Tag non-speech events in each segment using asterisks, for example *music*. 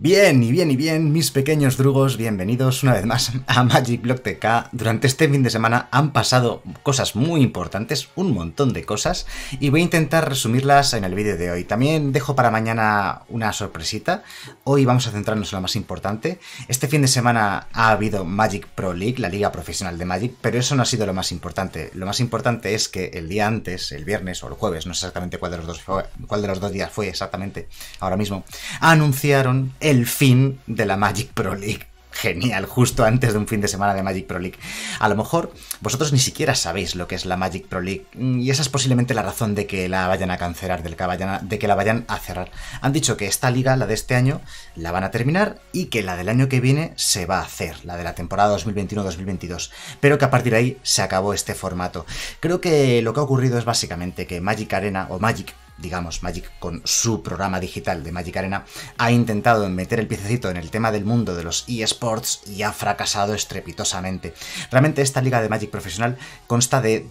Bien, y bien, y bien, mis pequeños drugos, bienvenidos una vez más *laughs* a Magic Block TK. Durante este fin de semana han pasado cosas muy importantes, un montón de cosas, y voy a intentar resumirlas en el vídeo de hoy. También dejo para mañana una sorpresita, hoy vamos a centrarnos en lo más importante. Este fin de semana ha habido Magic Pro League, la liga profesional de Magic, pero eso no ha sido lo más importante. Lo más importante es que el día antes, el viernes o el jueves, no sé exactamente cuál de los dos, cuál de los dos días fue exactamente ahora mismo, anunciaron el fin de la Magic Pro League. Genial, justo antes de un fin de semana de Magic Pro League. A lo mejor vosotros ni siquiera sabéis lo que es la Magic Pro League y esa es posiblemente la razón de que la vayan a cancelar, de que, de que la vayan a cerrar. Han dicho que esta liga, la de este año, la van a terminar y que la del año que viene se va a hacer, la de la temporada 2021-2022, pero que a partir de ahí se acabó este formato. Creo que lo que ha ocurrido es básicamente que Magic Arena o Magic digamos, Magic con su programa digital de Magic Arena, ha intentado meter el piececito en el tema del mundo de los eSports y ha fracasado estrepitosamente. Realmente esta liga de Magic profesional consta de,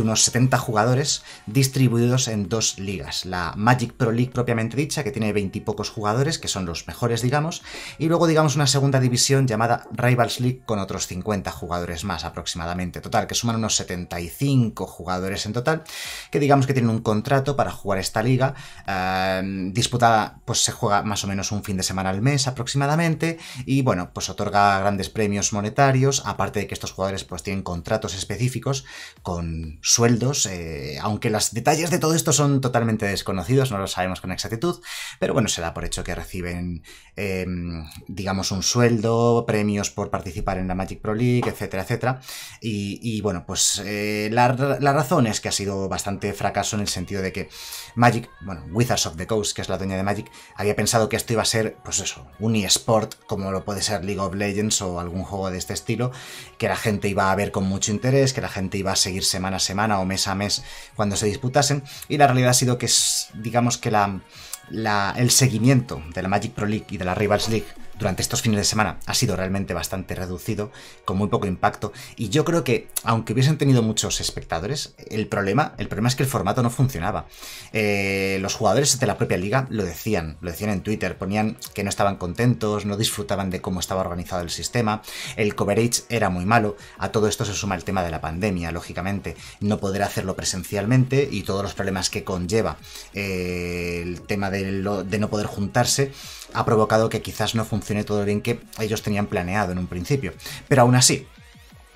unos 70 jugadores distribuidos en dos ligas. La Magic Pro League propiamente dicha, que tiene 20 y pocos jugadores, que son los mejores, digamos, y luego, digamos, una segunda división llamada Rivals League con otros 50 jugadores más aproximadamente. Total, que suman unos 75 jugadores en total, que digamos que tienen un contrato para jugar esta liga. Eh, disputada, pues se juega más o menos un fin de semana al mes aproximadamente. Y bueno, pues otorga grandes premios monetarios. Aparte de que estos jugadores pues tienen contratos específicos con sueldos. Eh, aunque los detalles de todo esto son totalmente desconocidos, no lo sabemos con exactitud. Pero bueno, se da por hecho que reciben, eh, digamos, un sueldo, premios por participar en la Magic Pro League, etcétera, etcétera. Y, bueno, pues la, la razón es que ha sido bastante fracaso en el sentido de que Magic, bueno, Wizards of the Coast, que es la dueña de Magic, había pensado que esto iba a ser, pues eso, un eSport, como lo puede ser League of Legends o algún juego de este estilo, que la gente iba a ver con mucho interés, que la gente iba a seguir semana a semana o mes a mes cuando se disputasen, y la realidad ha sido que es, digamos que la... La, el seguimiento de la Magic Pro League y de la Rivals League durante estos fines de semana ha sido realmente bastante reducido, con muy poco impacto, y yo creo que, aunque hubiesen tenido muchos espectadores, el problema, el problema es que el formato no funcionaba. Eh, los jugadores de la propia liga lo decían, lo decían en Twitter, ponían que no estaban contentos, no disfrutaban de cómo estaba organizado el sistema, el coverage era muy malo, a todo esto se suma el tema de la pandemia, lógicamente, no poder hacerlo presencialmente y todos los problemas que conlleva eh, el tema de, de no poder juntarse ha provocado que quizás no funcione todo todo bien que ellos tenían planeado en un principio. Pero aún así,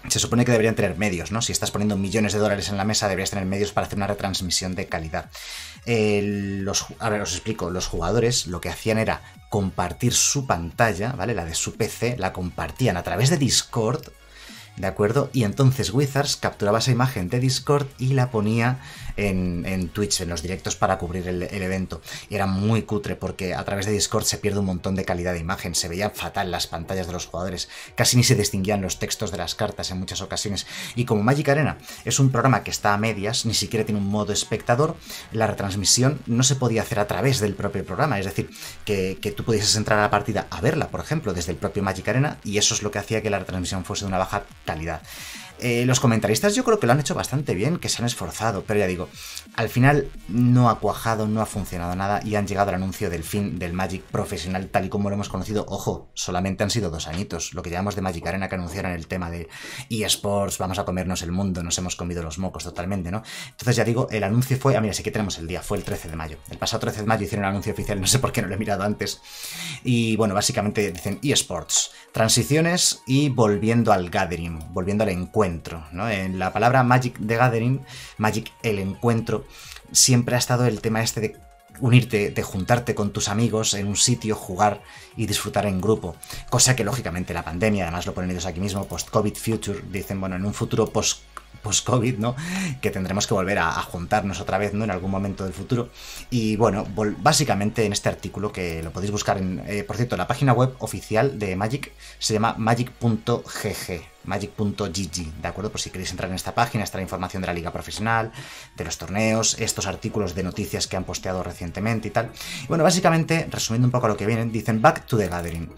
se supone que deberían tener medios, ¿no? Si estás poniendo millones de dólares en la mesa, deberías tener medios para hacer una retransmisión de calidad. los, ahora os explico, los jugadores lo que hacían era compartir su pantalla, ¿vale? La de su PC, la compartían a través de Discord, ¿de acuerdo? Y entonces Wizards capturaba esa imagen de Discord y la ponía en, Twitch, en los directos para cubrir el, evento. era muy cutre porque a través de Discord se pierde un montón de calidad de imagen, se veían fatal las pantallas de los jugadores, casi ni se distinguían los textos de las cartas en muchas ocasiones. Y como Magic Arena es un programa que está a medias, ni siquiera tiene un modo espectador, la retransmisión no se podía hacer a través del propio programa, es decir, que, que tú pudieses entrar a la partida a verla, por ejemplo, desde el propio Magic Arena, y eso es lo que hacía que la retransmisión fuese de una baja calidad. Eh, los comentaristas yo creo que lo han hecho bastante bien, que se han esforzado, pero ya digo, al final no ha cuajado, no ha funcionado nada y han llegado al anuncio del fin del Magic profesional tal y como lo hemos conocido. Ojo, solamente han sido dos añitos, lo que llamamos de Magic Arena que anunciaron el tema de eSports, vamos a comernos el mundo, nos hemos comido los mocos totalmente, ¿no? Entonces ya digo, el anuncio fue, A ah, mira, sí que tenemos el día, fue el 13 de mayo. El pasado 13 de mayo hicieron el anuncio oficial, *laughs* no sé por qué no lo he mirado antes. Y bueno, básicamente dicen eSports, transiciones y volviendo al gathering, volviendo al encuentro en la palabra Magic the Gathering, Magic el encuentro, siempre ha estado el tema este de unirte, de juntarte con tus amigos en un sitio, jugar y disfrutar en grupo. Cosa que lógicamente la pandemia, además lo ponen ellos aquí mismo, post-COVID future, dicen, bueno, en un futuro post covid post-COVID, ¿no? Que tendremos que volver a, juntarnos otra vez, ¿no? En algún momento del futuro. Y bueno, básicamente en este artículo, que lo podéis buscar en, eh, por cierto, la página web oficial de Magic se llama magic.gg, magic.gg, ¿de acuerdo? Por si queréis entrar en esta página, está la información de la liga profesional, de los torneos, estos artículos de noticias que han posteado recientemente y tal. Y bueno, básicamente, resumiendo un poco lo que vienen, dicen Back to the Gathering.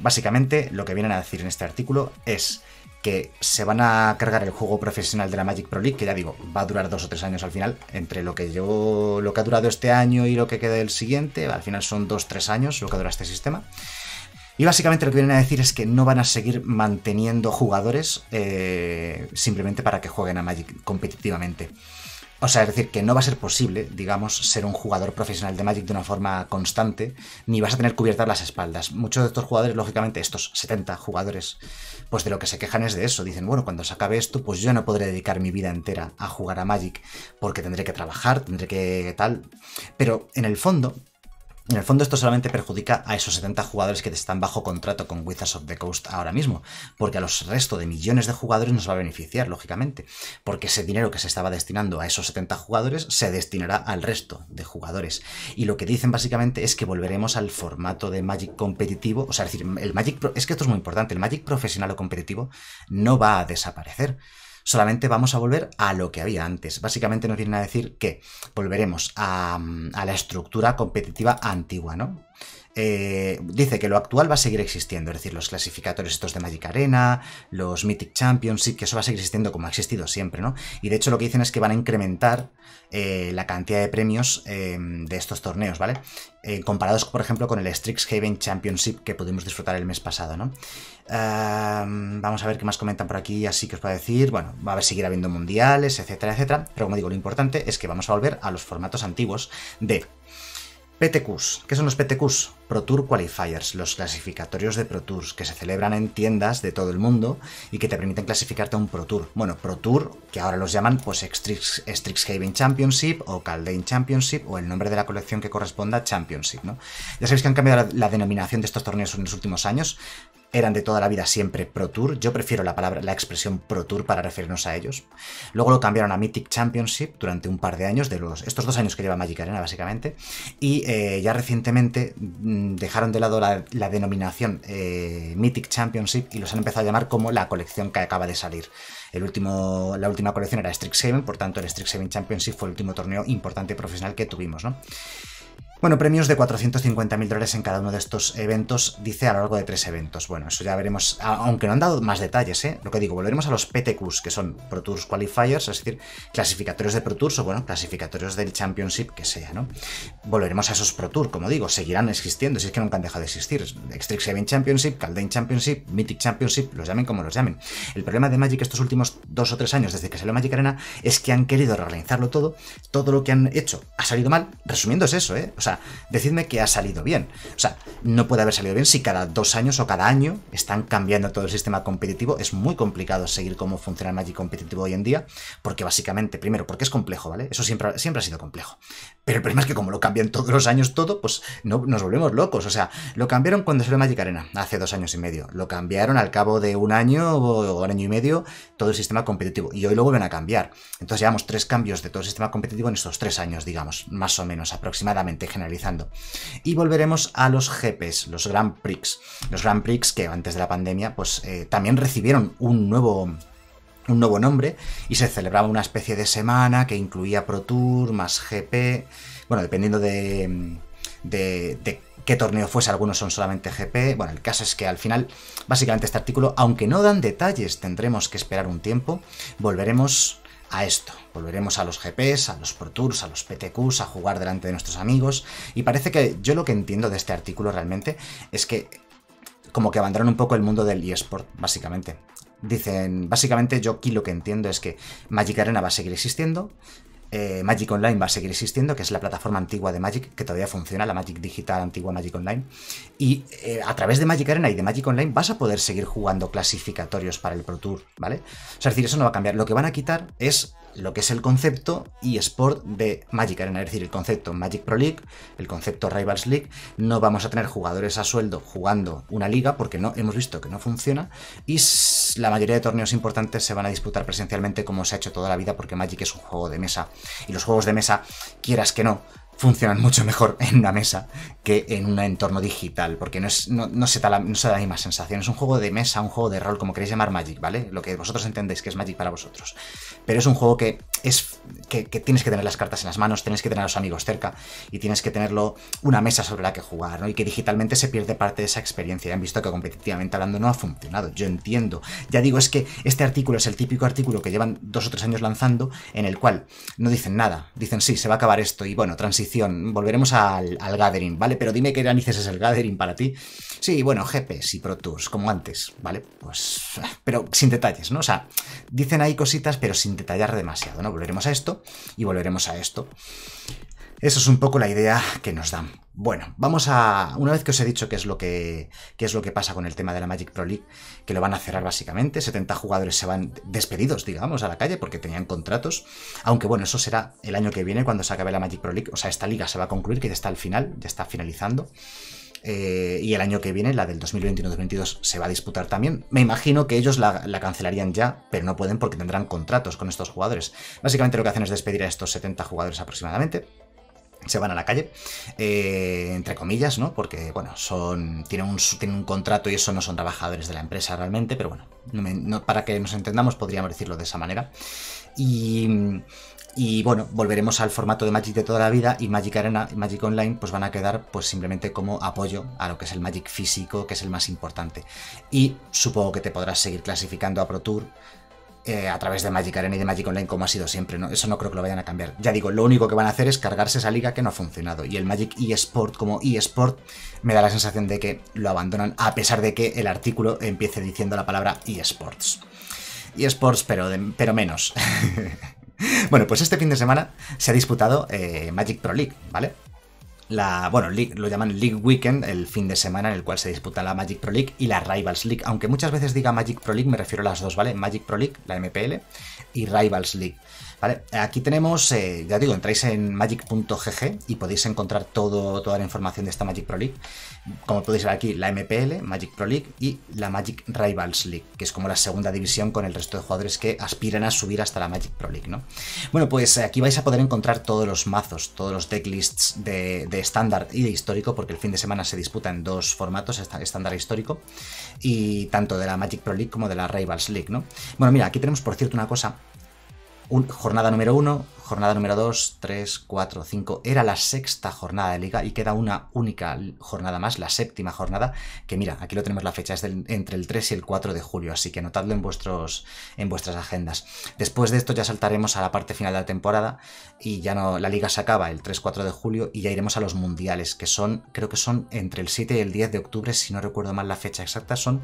Básicamente, lo que vienen a decir en este artículo es que se van a cargar el juego profesional de la Magic Pro League, que ya digo, va a durar dos o tres años al final, entre lo que yo, lo que ha durado este año y lo que queda del siguiente, al final son dos, tres años lo que dura este sistema. Y básicamente lo que vienen a decir es que no van a seguir manteniendo jugadores eh, simplemente para que jueguen a Magic competitivamente. O sea, es decir, que no va a ser posible, digamos, ser un jugador profesional de Magic de una forma constante, ni vas a tener cubiertas las espaldas. Muchos de estos jugadores, lógicamente, estos 70 jugadores, pues de lo que se quejan es de eso. Dicen, bueno, cuando se acabe esto, pues yo no podré dedicar mi vida entera a jugar a Magic, porque tendré que trabajar, tendré que tal. Pero en el fondo, en el fondo esto solamente perjudica a esos 70 jugadores que están bajo contrato con Wizards of the Coast ahora mismo, porque a los resto de millones de jugadores nos va a beneficiar, lógicamente, porque ese dinero que se estaba destinando a esos 70 jugadores se destinará al resto de jugadores. Y lo que dicen básicamente es que volveremos al formato de Magic competitivo, o sea, es decir, el Magic, es que esto es muy importante, el Magic profesional o competitivo no va a desaparecer solamente vamos a volver a lo que había antes. Básicamente nos vienen a decir que volveremos a, a la estructura competitiva antigua, ¿no? Eh, dice que lo actual va a seguir existiendo, es decir, los clasificadores estos de Magic Arena, los Mythic Championship, que eso va a seguir existiendo como ha existido siempre, ¿no? Y de hecho lo que dicen es que van a incrementar eh, la cantidad de premios eh, de estos torneos, ¿vale? comparados, por ejemplo, con el Strixhaven Championship que pudimos disfrutar el mes pasado, ¿no? vamos a ver qué más comentan por aquí, así que os puedo decir, bueno, va a seguir habiendo mundiales, etcétera, etcétera, pero como digo, lo importante es que vamos a volver a los formatos antiguos de... PTQs. ¿Qué son los PTQs? Pro Tour Qualifiers, los clasificatorios de Pro Tours que se celebran en tiendas de todo el mundo y que te permiten clasificarte a un Pro Tour. Bueno, Pro Tour, que ahora los llaman pues Strixhaven Championship o Caldane Championship o el nombre de la colección que corresponda Championship, ¿no? Ya sabéis que han cambiado la denominación de estos torneos en los últimos años eran de toda la vida siempre Pro Tour. Yo prefiero la palabra, la expresión Pro Tour para referirnos a ellos. Luego lo cambiaron a Mythic Championship durante un par de años, de los, estos dos años que lleva Magic Arena, básicamente. Y eh, ya recientemente mm, dejaron de lado la, denominación eh, Mythic Championship y los han empezado a llamar como la colección que acaba de salir. El último, la última colección era Strixhaven, por tanto el Strixhaven Championship fue el último torneo importante profesional que tuvimos, ¿no? Bueno, premios de 450.000 dólares en cada uno de estos eventos, dice a lo largo de tres eventos. Bueno, eso ya veremos, aunque no han dado más detalles, ¿eh? Lo que digo, volveremos a los PTQs, que son Pro Tours Qualifiers, es decir, clasificatorios de Pro Tours o, bueno, clasificatorios del Championship, que sea, ¿no? Volveremos a esos Pro Tours, como digo, seguirán existiendo, si es que nunca han dejado de existir. Extreme Seven Championship, Caldane Championship, Mythic Championship, los llamen como los llamen. El problema de Magic estos últimos dos o tres años, desde que salió Magic Arena, es que han querido reorganizarlo todo, todo lo que han hecho ha salido mal, resumiendo es eso, ¿eh? O sea, decidme que ha salido bien. O sea, no puede haber salido bien si cada dos años o cada año están cambiando todo el sistema competitivo. Es muy complicado seguir cómo funciona el Magic competitivo hoy en día, porque básicamente, primero, porque es complejo, ¿vale? Eso siempre, siempre ha sido complejo. Pero el problema es que como lo cambian todos los años todo, pues no, nos volvemos locos. O sea, lo cambiaron cuando fue Magic Arena, hace dos años y medio. Lo cambiaron al cabo de un año o un año y medio todo el sistema competitivo. Y hoy lo vuelven a cambiar. Entonces llevamos tres cambios de todo el sistema competitivo en estos tres años, digamos, más o menos, aproximadamente, generalizando. Y volveremos a los GPs, los Grand Prix. Los Grand Prix que antes de la pandemia, pues eh, también recibieron un nuevo un nuevo nombre y se celebraba una especie de semana que incluía Pro Tour más GP, bueno, dependiendo mm, de, de, qué torneo fuese, algunos son solamente GP. Bueno, el caso es que al final, básicamente este artículo, aunque no dan detalles, tendremos que esperar un tiempo, volveremos a esto. Volveremos a los GPs, a los Pro Tours, a los PTQs, a jugar delante de nuestros amigos. Y parece que yo lo que entiendo de este artículo realmente es que como que abandonan un poco el mundo del eSport, básicamente. Dicen, básicamente yo aquí lo que entiendo es que Magic Arena va a seguir existiendo, eh, Magic Online va a seguir existiendo, que es la plataforma antigua de Magic, que todavía funciona, la Magic Digital antigua Magic Online. Y eh, a través de Magic Arena y de Magic Online vas a poder seguir jugando clasificatorios para el Pro Tour, ¿vale? O sea, es decir, eso no va a cambiar. Lo que van a quitar es lo que es el concepto y sport de Magic Arena, es decir, el concepto Magic Pro League, el concepto Rivals League. No vamos a tener jugadores a sueldo jugando una liga porque no hemos visto que no funciona y la mayoría de torneos importantes se van a disputar presencialmente como se ha hecho toda la vida porque Magic es un juego de mesa y los juegos de mesa, quieras que no, funcionan mucho mejor *laughs* en una mesa que en un entorno digital, porque no, es, no, no se da la, no sensación. Es un juego de mesa, un juego de rol, como queréis llamar Magic, ¿vale? Lo que vosotros entendéis que es Magic para vosotros. Pero es un juego que, es, que, tienes que tener las cartas en las manos, tienes que tener a los amigos cerca y tienes que tenerlo una mesa sobre la que jugar, ¿no? Y que digitalmente se pierde parte de esa experiencia. Ya han visto que competitivamente hablando no ha funcionado. Yo entiendo. Ya digo, es que este artículo es el típico artículo que llevan dos o tres años lanzando en el cual no dicen nada. Dicen, sí, se va a acabar esto y bueno, transición Volveremos al, Gathering, ¿vale? Pero dime qué granices es el Gathering para ti. Sí, bueno, GPs y Pro Tours, como antes, ¿vale? Pues. Pero sin detalles, ¿no? O sea, dicen ahí cositas, pero sin detallar demasiado, ¿no? Volveremos a esto y volveremos a esto. Eso es un poco la idea que nos dan. Bueno, vamos a. Una vez que os he dicho qué es lo que. es lo que pasa con el tema de la Magic Pro League, que lo van a cerrar básicamente. 70 jugadores se van despedidos, digamos, a la calle porque tenían contratos. Aunque bueno, eso será el año que viene cuando se acabe la Magic Pro League. O sea, esta liga se va a concluir, que ya está al final, ya está finalizando. Eh, y el año que viene, la del 2021-2022, se va a disputar también. Me imagino que ellos la, la, cancelarían ya, pero no pueden porque tendrán contratos con estos jugadores. Básicamente lo que hacen es despedir a estos 70 jugadores aproximadamente se van a la calle, eh, entre comillas, ¿no? Porque, bueno, son tienen un, un contrato y eso no son trabajadores de la empresa realmente, pero bueno, para que nos entendamos podríamos decirlo de esa manera. Y, y, bueno, volveremos al formato de Magic de toda la vida y Magic Arena y Magic Online pues van a quedar pues simplemente como apoyo a lo que es el Magic físico, que es el más importante. Y supongo que te podrás seguir clasificando a Pro Tour, eh, a través de Magic Arena y de Magic Online como ha sido siempre. ¿no? Eso no creo que lo vayan a cambiar. Ya digo, lo único que van a hacer es cargarse esa liga que no ha funcionado. Y el Magic eSport como eSport me da la sensación de que lo abandonan a pesar de que el artículo empiece diciendo la palabra eSports. eSports pero, pero menos. *laughs* bueno, pues este fin de semana se ha disputado eh, Magic Pro League, ¿vale? bueno, lo llaman League Weekend, el fin de semana en el cual se disputa la Magic Pro League y la Rivals League. Aunque muchas veces diga Magic Pro League, me refiero a las dos, ¿vale? Magic Pro League, la MPL, y Rivals League. Aquí tenemos, eh, ya digo, entráis en magic.gg y podéis encontrar todo, toda la información de esta Magic Pro League. Como podéis ver aquí, la MPL, Magic Pro League y la Magic Rivals League, que es como la segunda división con el resto de jugadores que aspiran a subir hasta la Magic Pro League, ¿no? Bueno, pues eh, aquí vais a poder encontrar todos los mazos, todos los decklists de estándar y de histórico, porque el fin de semana se disputa en dos formatos, estándar e histórico, y tanto de la Magic Pro League como de la Rivals League, ¿no? Bueno, mira, aquí tenemos, por cierto, una cosa un, jornada número 1, jornada número 2, 3, 4, 5. Era la sexta jornada de liga y queda una única jornada más, la séptima jornada, que mira, aquí lo tenemos la fecha, es entre el 3 y el 4 de julio, así que anotadlo en, vuestros, en vuestras agendas. Después de esto ya saltaremos a la parte final de la temporada y ya no, la liga se acaba el 3-4 de julio y ya iremos a los mundiales, que son, creo que son entre el 7 y el 10 de octubre, si no recuerdo mal la fecha exacta, son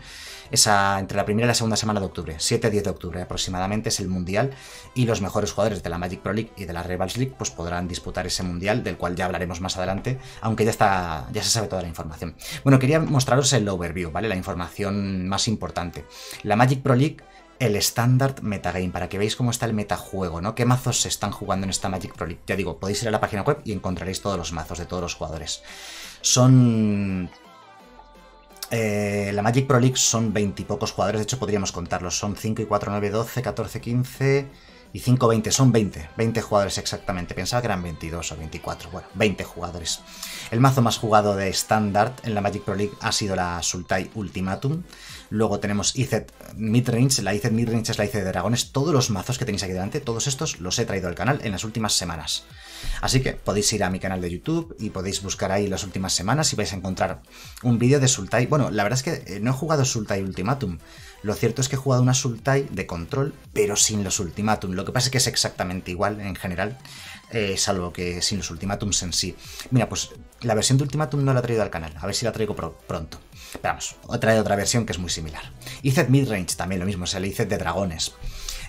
esa, entre la primera y la segunda semana de octubre, 7-10 de octubre aproximadamente es el mundial y los mejores jugadores de la Magic Pro League y de la Rebels League, pues podrán disputar ese mundial, del cual ya hablaremos más adelante, aunque ya está, ya se sabe toda la información. Bueno, quería mostraros el overview, ¿vale? La información más importante. La Magic Pro League el estándar metagame, para que veáis cómo está el metajuego, ¿no? ¿Qué mazos se están jugando en esta Magic Pro League? Ya digo, podéis ir a la página web y encontraréis todos los mazos de todos los jugadores. Son... Eh, la Magic Pro League son veintipocos pocos jugadores, de hecho podríamos contarlos, son 5 y 4, 9, 12, 14, 15 y 5-20 son 20, 20 jugadores exactamente, pensaba que eran 22 o 24, bueno, 20 jugadores. El mazo más jugado de estándar en la Magic Pro League ha sido la Sultai Ultimatum, Luego tenemos Izet Midrange, la Izet Midrange es la Ice de dragones. Todos los mazos que tenéis aquí delante, todos estos los he traído al canal en las últimas semanas. Así que podéis ir a mi canal de YouTube y podéis buscar ahí las últimas semanas y vais a encontrar un vídeo de Sultai. Bueno, la verdad es que eh, no he jugado Sultai Ultimatum. Lo cierto es que he jugado una Sultai de control, pero sin los Ultimatum. Lo que pasa es que es exactamente igual en general. Eh, salvo que sin los ultimatums en sí. Mira, pues la versión de ultimatum no la he traído al canal, a ver si la traigo pronto. Pero otra de otra versión que es muy similar. Ized Midrange también lo mismo, es el Ized de dragones.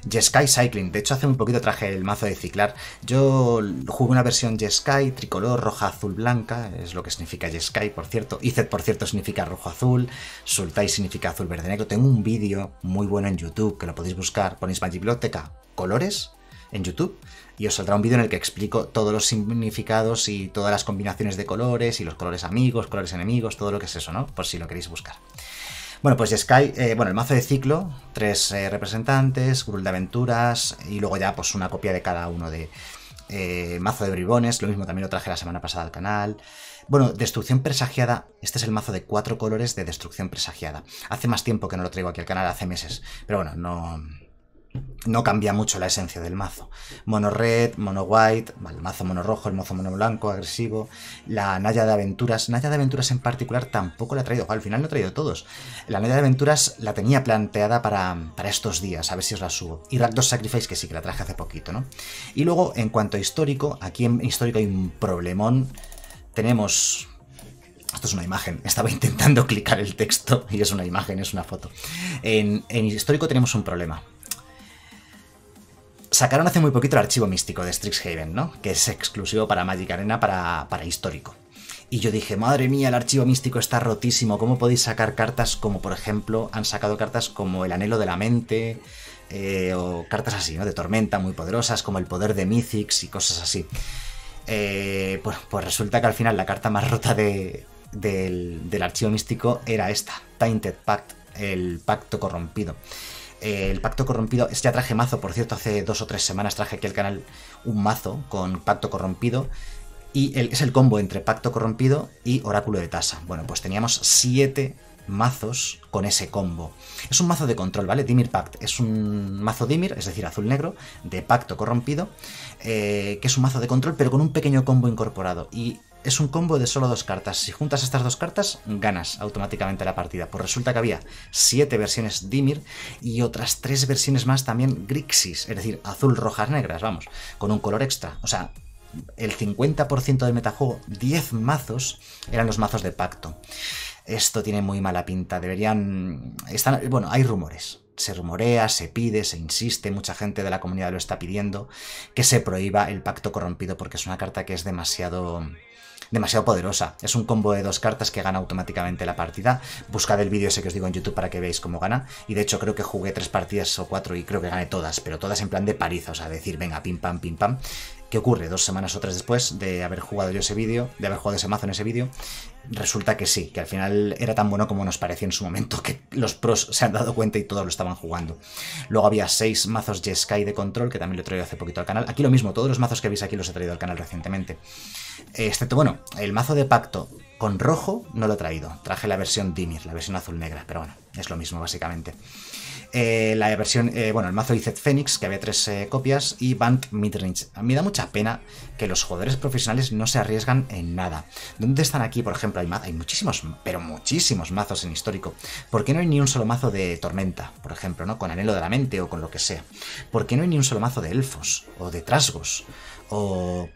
Sky Cycling, de hecho hace un poquito traje el mazo de ciclar. Yo jugué una versión Sky tricolor, roja, azul, blanca, es lo que significa Sky por cierto. Ized, por cierto, significa rojo, azul. Sultai significa azul, verde, negro. Tengo un vídeo muy bueno en YouTube que lo podéis buscar. Ponéis más Biblioteca, colores, en YouTube y os saldrá un vídeo en el que explico todos los significados y todas las combinaciones de colores y los colores amigos, colores enemigos, todo lo que es eso, ¿no? Por si lo queréis buscar. Bueno, pues Sky, eh, bueno, el mazo de ciclo, tres eh, representantes, Grul de aventuras y luego ya pues una copia de cada uno de eh, mazo de bribones, lo mismo también lo traje la semana pasada al canal. Bueno, destrucción presagiada, este es el mazo de cuatro colores de destrucción presagiada. Hace más tiempo que no lo traigo aquí al canal, hace meses, pero bueno, no, no cambia mucho la esencia del mazo. Mono red, mono white, el mazo mono rojo, el mazo mono blanco, agresivo, la Naya de Aventuras. Naya de Aventuras en particular tampoco la ha traído, al final no ha traído todos. La Naya de Aventuras la tenía planteada para, estos días, a ver si os la subo. Y 2 Sacrifice, que sí, que la traje hace poquito, ¿no? Y luego, en cuanto a histórico, aquí en histórico hay un problemón. Tenemos esto es una imagen. *laughs* Estaba intentando clicar el texto y es una imagen, es una foto. En, en, histórico tenemos un problema sacaron hace muy poquito el archivo místico de Strixhaven, ¿no? Que es exclusivo para Magic Arena, para, histórico. Y yo dije, madre mía, el archivo místico está rotísimo. ¿Cómo podéis sacar cartas como, por ejemplo, han sacado cartas como el anhelo de la mente? Eh, o cartas así, ¿no? De tormenta, muy poderosas, como el poder de Mythics y cosas así. Eh, pues, resulta que al final la carta más rota del, del archivo místico era esta, Tainted Pact, el pacto corrompido. Eh, el Pacto Corrompido, ya traje mazo, por cierto, hace dos o tres semanas traje aquí al canal un mazo con Pacto Corrompido. Y es el combo entre Pacto Corrompido y Oráculo de Tasa. Bueno, pues teníamos siete mazos con ese combo. Es un mazo de control, ¿vale? Dimir Pact. Es un mazo Dimir, es decir, azul-negro, de pacto corrompido, eh, que es un mazo de control, pero con un pequeño combo incorporado. Y es un combo de solo dos cartas. Si juntas estas dos cartas, ganas automáticamente la partida. Pues resulta que había siete versiones Dimir y otras tres versiones más también Grixis, es decir, azul, rojas, negras, vamos, con un color extra. O sea, el 50% del metajuego, 10 mazos, eran los mazos de pacto. Esto tiene muy mala pinta. Deberían. Están... Bueno, hay rumores se rumorea, se pide, se insiste, mucha gente de la comunidad lo está pidiendo, que se prohíba el pacto corrompido porque es una carta que es demasiado demasiado poderosa. Es un combo de dos cartas que gana automáticamente la partida. Buscad el vídeo ese que os digo en YouTube para que veáis cómo gana. Y de hecho creo que jugué tres partidas o cuatro y creo que gané todas, pero todas en plan de pariza, o sea, decir, venga, pim pam, pim pam. ¿Qué ocurre? Dos semanas o tres después de haber jugado yo ese vídeo, de haber jugado ese mazo en ese vídeo, resulta que sí, que al final era tan bueno como nos parecía en su momento, que los pros se han dado cuenta y todos lo estaban jugando. Luego había seis mazos Sky de control, que también lo he traído hace poquito al canal. Aquí lo mismo, todos los mazos que veis aquí los he traído al canal recientemente. Excepto, bueno, el mazo de pacto con rojo no lo he traído. Traje la versión Dimir, la versión azul negra, pero bueno, es lo mismo básicamente. Eh, la versión, eh, bueno, el mazo Izet Phoenix, que había tres eh, copias, y Bank Midrange. Me da mucha pena que los jugadores profesionales no se arriesgan en nada. ¿Dónde están aquí, por ejemplo? Hay, hay muchísimos, pero muchísimos mazos en histórico. ¿Por qué no hay ni un solo mazo de Tormenta, por ejemplo, ¿no? con Anhelo de la Mente o con lo que sea? ¿Por qué no hay ni un solo mazo de Elfos o de Trasgos? O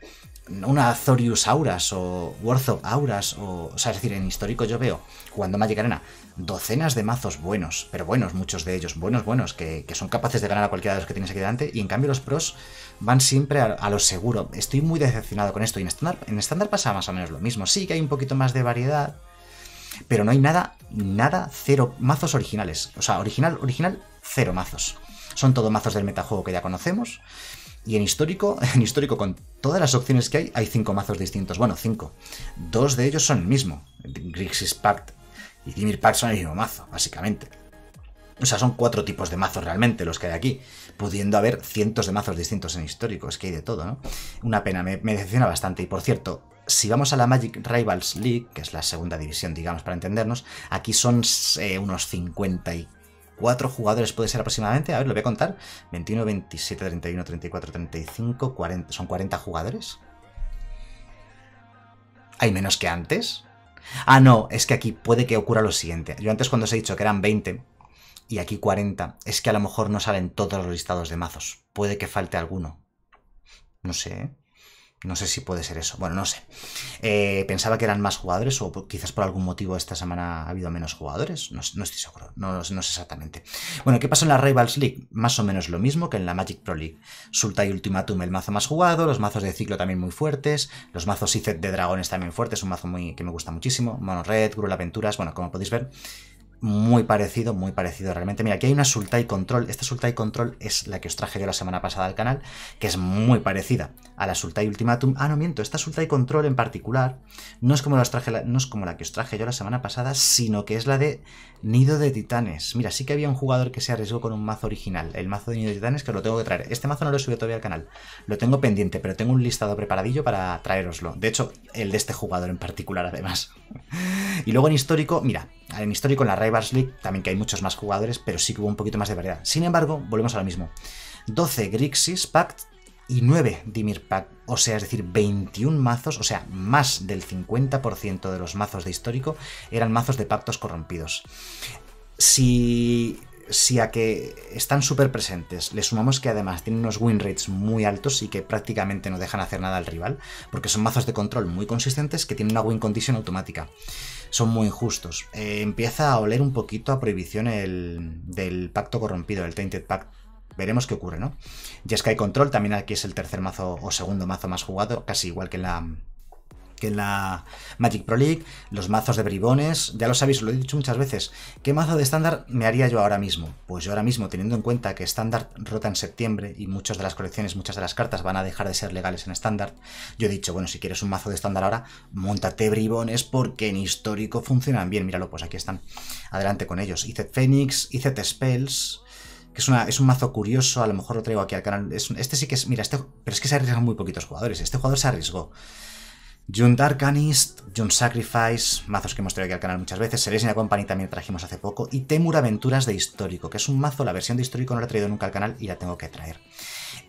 una Thorius Auras o of Auras, o, o sea, es decir, en histórico yo veo, Cuando Magic Arena, docenas de mazos buenos, pero buenos, muchos de ellos, buenos, buenos, que, son capaces de ganar a cualquiera de los que tienes aquí delante, y en cambio los pros van siempre a, lo seguro. Estoy muy decepcionado con esto, y en estándar, en estándar pasa más o menos lo mismo, sí que hay un poquito más de variedad, pero no hay nada, nada, cero mazos originales, o sea, original, original, cero mazos. Son todo mazos del metajuego que ya conocemos, y en histórico, *laughs* en histórico, con todas las opciones que hay, hay cinco mazos distintos. Bueno, cinco. Dos de ellos son el mismo. Grixis Pact y Dimir Pact son el mismo mazo, básicamente. O sea, son cuatro tipos de mazos realmente los que hay aquí, pudiendo haber cientos de mazos distintos en histórico. Es que hay de todo, ¿no? Una pena, me, decepciona bastante. Y por cierto, si vamos a la Magic Rivals League, que es la segunda división, digamos, para entendernos, aquí son eh, unos 50 y 4 jugadores puede ser aproximadamente. A ver, lo voy a contar. 21, 27, 31, 34, 35, 40. Son 40 jugadores. Hay menos que antes. Ah, no, es que aquí puede que ocurra lo siguiente. Yo antes cuando os he dicho que eran 20 y aquí 40, es que a lo mejor no salen todos los listados de mazos. Puede que falte alguno. No sé, ¿eh? No sé si puede ser eso. Bueno, no sé. Eh, pensaba que eran más jugadores o quizás por algún motivo esta semana ha habido menos jugadores. No, estoy seguro. No, sé exactamente. Bueno, ¿qué pasó en la Rivals League? Más o menos lo mismo que en la Magic Pro League. Sultai Ultimatum, el mazo más jugado. Los mazos de ciclo también muy fuertes. Los mazos set de dragones también fuertes. Un mazo muy, que me gusta muchísimo. Mono Red, Gruel Aventuras. Bueno, como podéis ver, muy parecido, muy parecido realmente. Mira, aquí hay una Sultai Control. Esta Sultai Control es la que os traje yo la semana pasada al canal, que es muy parecida a la Sultai Ultimatum. Ah, no miento, esta Sultai Control en particular no es, como la, no es como la que os traje yo la semana pasada, sino que es la de Nido de Titanes. Mira, sí que había un jugador que se arriesgó con un mazo original, el mazo de Nido de Titanes, que lo tengo que traer. Este mazo no lo he subido todavía al canal, lo tengo pendiente, pero tengo un listado preparadillo para traeroslo. De hecho, el de este jugador en particular, además. *laughs* y luego en histórico, mira, en histórico, en la Rivals League, también que hay muchos más jugadores, pero sí que hubo un poquito más de variedad. Sin embargo, volvemos a lo mismo. 12 Grixis Pact y 9 Dimir Pact, o sea, es decir, 21 mazos, o sea, más del 50% de los mazos de histórico eran mazos de pactos corrompidos. Si si a que están súper presentes le sumamos que además tienen unos win rates muy altos y que prácticamente no dejan hacer nada al rival, porque son mazos de control muy consistentes que tienen una win condition automática son muy injustos. Eh, empieza a oler un poquito a prohibición el, del pacto corrompido, el Tainted Pact. Veremos qué ocurre, ¿no? Jeskai Control también aquí es el tercer mazo o segundo mazo más jugado, casi igual que en la, que en la Magic Pro League, los mazos de bribones, ya lo sabéis, lo he dicho muchas veces, ¿qué mazo de estándar me haría yo ahora mismo? Pues yo ahora mismo, teniendo en cuenta que estándar rota en septiembre y muchas de las colecciones, muchas de las cartas van a dejar de ser legales en estándar, yo he dicho, bueno, si quieres un mazo de estándar ahora, montate bribones porque en histórico funcionan bien, míralo, pues aquí están, adelante con ellos, hice Phoenix, IZ Spells, que es, una, es, un mazo curioso, a lo mejor lo traigo aquí al canal. este sí que es, mira, este, pero es que se arriesgan muy poquitos jugadores. Este jugador se arriesgó. June Darkanist, June Sacrifice, mazos que hemos traído aquí al canal muchas veces, Celestia Company también trajimos hace poco, y Temur Aventuras de Histórico, que es un mazo, la versión de Histórico no la he traído nunca al canal y la tengo que traer.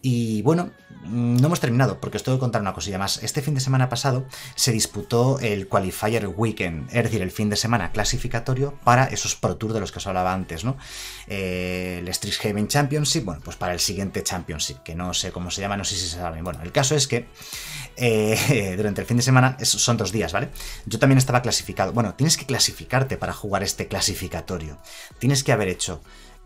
Y bueno, mm, no hemos terminado, porque os tengo que contar una cosilla más. Este fin de semana pasado se disputó el Qualifier Weekend, es decir, el fin de semana clasificatorio para esos Pro Tour de los que os hablaba antes, ¿no? Eh, el Strixhaven Championship, bueno, pues para el siguiente Championship, que no sé cómo se llama, no sé si se sabe. Bueno, el caso es que eh, *laughs* durante el fin de semana, son dos días, ¿vale? Yo también estaba clasificado. Bueno, tienes que clasificarte para jugar este clasificatorio. Tienes que haber hecho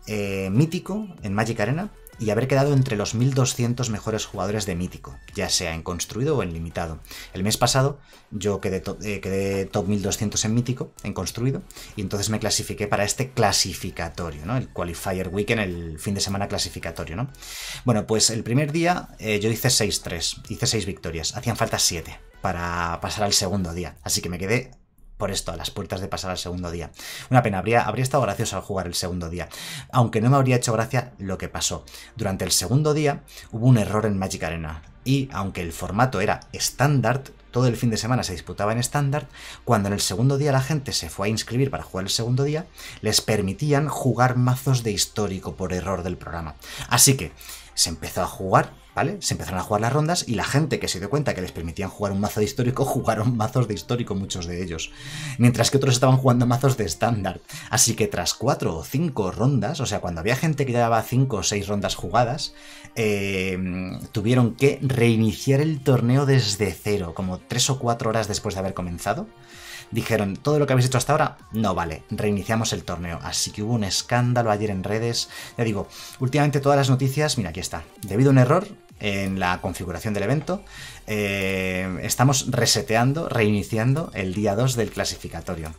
eh, Mítico en Magic Arena y haber quedado entre los 1.200 mejores jugadores de Mítico, ya sea en construido o en limitado. El mes pasado yo quedé, eh, quedé top 1.200 en Mítico, en construido, y entonces me clasifiqué para este clasificatorio, ¿no? El Qualifier Weekend, el fin de semana clasificatorio, ¿no? Bueno, pues el primer día eh, yo hice 6-3, hice 6 victorias, hacían falta 7 para pasar al segundo día, así que me quedé por esto, a las puertas de pasar al segundo día. Una pena, habría, habría estado gracioso al jugar el segundo día, aunque no me habría hecho gracia lo que pasó. Durante el segundo día hubo un error en Magic Arena, y aunque el formato era estándar, todo el fin de semana se disputaba en estándar, cuando en el segundo día la gente se fue a inscribir para jugar el segundo día, les permitían jugar mazos de histórico por error del programa. Así que se empezó a jugar, ¿vale? Se empezaron a jugar las rondas y la gente que se dio cuenta que les permitían jugar un mazo de histórico *laughs* jugaron mazos de histórico muchos de ellos, mientras que otros estaban jugando mazos de estándar. Así que tras cuatro o cinco rondas, o sea, cuando había gente que daba cinco o seis rondas jugadas, eh, tuvieron que reiniciar el torneo desde cero, como tres o cuatro horas después de haber comenzado, dijeron, todo lo que habéis hecho hasta ahora no vale, reiniciamos el torneo. Así que hubo un escándalo ayer en redes. Ya digo, últimamente todas las noticias, mira, aquí está. Debido a un error en la configuración del evento, eh, estamos reseteando, reiniciando el día 2 del clasificatorio.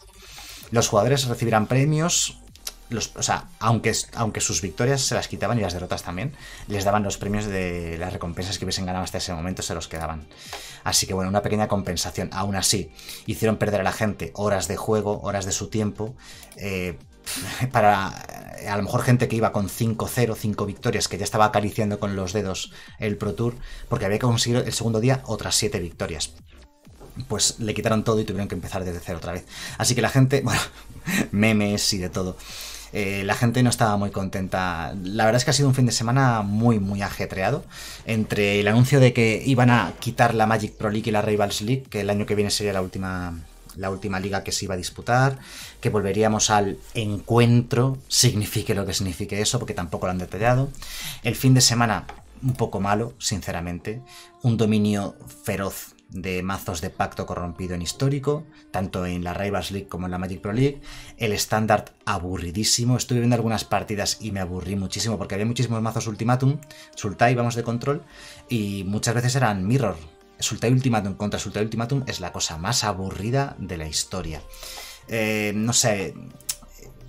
Los jugadores recibirán premios o sea, aunque, aunque sus victorias se las quitaban y las derrotas también, les daban los premios de las recompensas que hubiesen ganado hasta ese momento, se los quedaban. Así que bueno, una pequeña compensación. Aún así, hicieron perder a la gente horas de juego, horas de su tiempo, eh, *laughs* para eh, a lo mejor gente que iba con 5-0, 5 victorias, que ya estaba acariciando con los dedos el Pro Tour, porque había conseguido el segundo día otras 7 victorias pues le quitaron todo y tuvieron que empezar desde cero otra vez. Así que la gente, *laughs* bueno, memes y de todo. Eh, la gente no estaba muy contenta. La verdad es que ha sido un fin de semana muy, muy ajetreado. Entre el anuncio de que iban a quitar la Magic Pro League y la Rivals League, que el año que viene sería la última la última liga que se iba a disputar, que volveríamos al encuentro, signifique lo que signifique eso, porque tampoco lo han detallado. El fin de semana un poco malo, sinceramente, un dominio feroz de mazos de pacto corrompido en histórico, tanto en la Rivals League como en la Magic Pro League. El estándar aburridísimo. Estuve viendo algunas partidas y me aburrí muchísimo porque había muchísimos mazos Ultimatum, Sultai, vamos de control, y muchas veces eran Mirror. Sultai Ultimatum contra Sultai Ultimatum es la cosa más aburrida de la historia. Eh, no sé,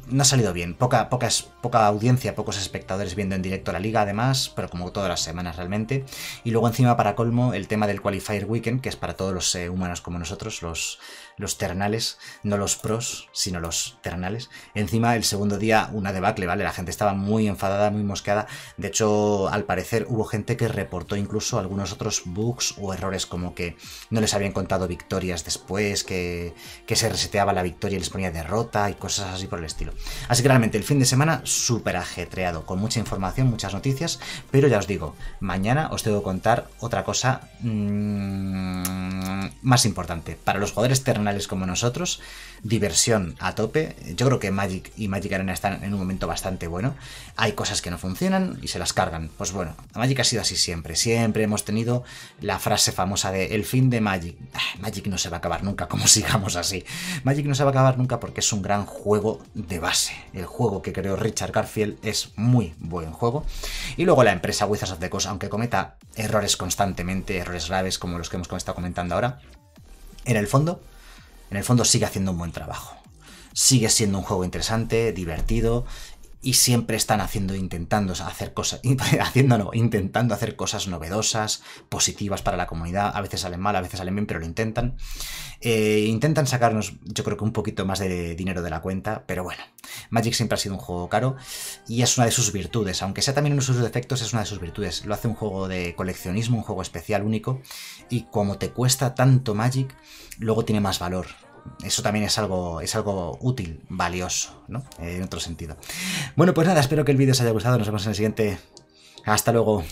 no ha salido bien. Poca, poca audiencia, pocos espectadores viendo en directo la liga, además, pero como todas las semanas realmente. Y luego encima, para colmo, el tema del Qualifier Weekend, que es para todos los eh, humanos como nosotros, los, los ternales, no los pros, sino los ternales. Encima, el segundo día, una debacle, ¿vale? La gente estaba muy enfadada, muy mosqueada. De hecho, al parecer, hubo gente que reportó incluso algunos otros bugs o errores, como que no les habían contado victorias después, que, se reseteaba la victoria y les ponía derrota y cosas así por el estilo. Así que realmente, el fin de semana súper ajetreado, con mucha información, muchas noticias, pero ya os digo, mañana os tengo que contar otra cosa mm, más importante. Para los jugadores ternales, como nosotros, diversión a tope. Yo creo que Magic y Magic Arena están en un momento bastante bueno. Hay cosas que no funcionan y se las cargan. Pues bueno, Magic ha sido así siempre. Siempre hemos tenido la frase famosa de el fin de Magic. Ah, Magic no se va a acabar nunca, como *laughs* sigamos así. Magic no se va a acabar nunca porque es un gran juego de base. El juego que creó Richard Garfield es muy buen juego. Y luego la empresa Wizards of the Coast, aunque cometa errores constantemente, errores graves como los que hemos estado comentando ahora, en el fondo en el fondo sigue haciendo un buen trabajo. Sigue siendo un juego interesante, divertido y siempre están haciendo, intentando hacer cosas, *laughs* intentando hacer cosas novedosas, positivas para la comunidad. A veces salen mal, a veces salen bien, pero lo intentan. Eh, intentan sacarnos, yo creo que un poquito más de dinero de la cuenta, pero bueno, Magic siempre ha sido un juego caro y es una de sus virtudes, aunque sea también uno de sus defectos, es una de sus virtudes. Lo hace un juego de coleccionismo, un juego especial, único, y como te cuesta tanto Magic, luego tiene más valor eso también es algo, es algo útil, valioso, ¿no? Eh, en otro sentido. Bueno, pues nada, espero que el vídeo os haya gustado. Nos vemos en el siguiente. Hasta luego.